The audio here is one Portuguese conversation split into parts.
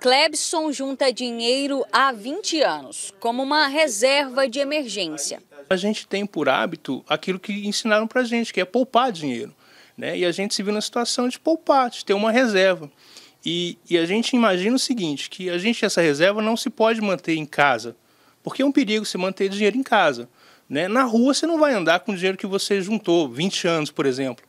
Klebson junta dinheiro há 20 anos, como uma reserva de emergência. A gente tem por hábito aquilo que ensinaram para gente, que é poupar dinheiro. Né? E a gente se viu na situação de poupar, de ter uma reserva. E, e a gente imagina o seguinte, que a gente, essa reserva, não se pode manter em casa, porque é um perigo se manter dinheiro em casa. Né? Na rua você não vai andar com o dinheiro que você juntou, 20 anos, por exemplo.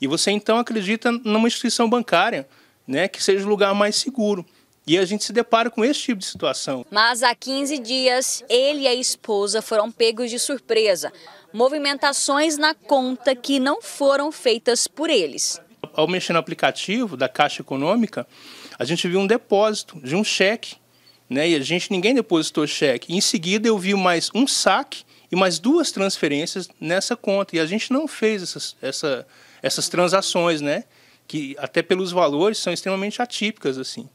E você então acredita numa instituição bancária, né, que seja o lugar mais seguro. E a gente se depara com esse tipo de situação. Mas há 15 dias, ele e a esposa foram pegos de surpresa. Movimentações na conta que não foram feitas por eles. Ao mexer no aplicativo da Caixa Econômica, a gente viu um depósito de um cheque, né? E a gente ninguém depositou cheque. Em seguida eu vi mais um saque e mais duas transferências nessa conta. E a gente não fez essas, essa, essas transações, né? Que até pelos valores são extremamente atípicas assim.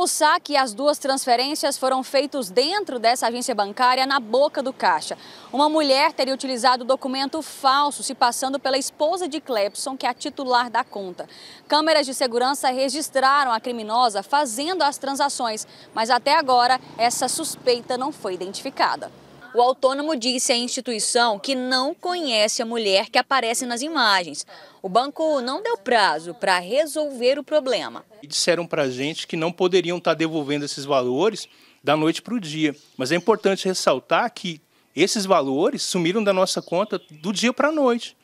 O saque e as duas transferências foram feitos dentro dessa agência bancária, na boca do caixa. Uma mulher teria utilizado documento falso, se passando pela esposa de Clepson, que é a titular da conta. Câmeras de segurança registraram a criminosa fazendo as transações, mas até agora essa suspeita não foi identificada. O autônomo disse à instituição que não conhece a mulher que aparece nas imagens. O banco não deu prazo para resolver o problema. disseram para a gente que não poderiam estar tá devolvendo esses valores da noite para o dia. Mas é importante ressaltar que esses valores sumiram da nossa conta do dia para a noite.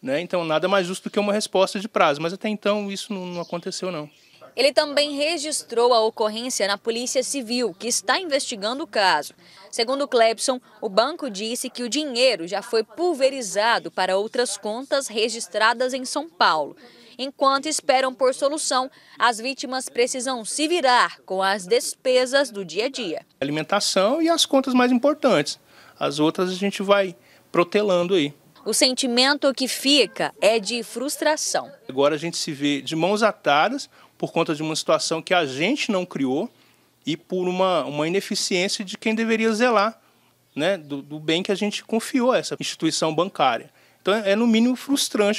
Né? Então, nada mais justo do que uma resposta de prazo. Mas até então, isso não aconteceu, não. Ele também registrou a ocorrência na Polícia Civil, que está investigando o caso. Segundo Clebson, o banco disse que o dinheiro já foi pulverizado para outras contas registradas em São Paulo. Enquanto esperam por solução, as vítimas precisam se virar com as despesas do dia a dia. Alimentação e as contas mais importantes. As outras a gente vai protelando aí. O sentimento que fica é de frustração. Agora a gente se vê de mãos atadas, por conta de uma situação que a gente não criou e por uma, uma ineficiência de quem deveria zelar né, do, do bem que a gente confiou a essa instituição bancária. Então, é no mínimo frustrante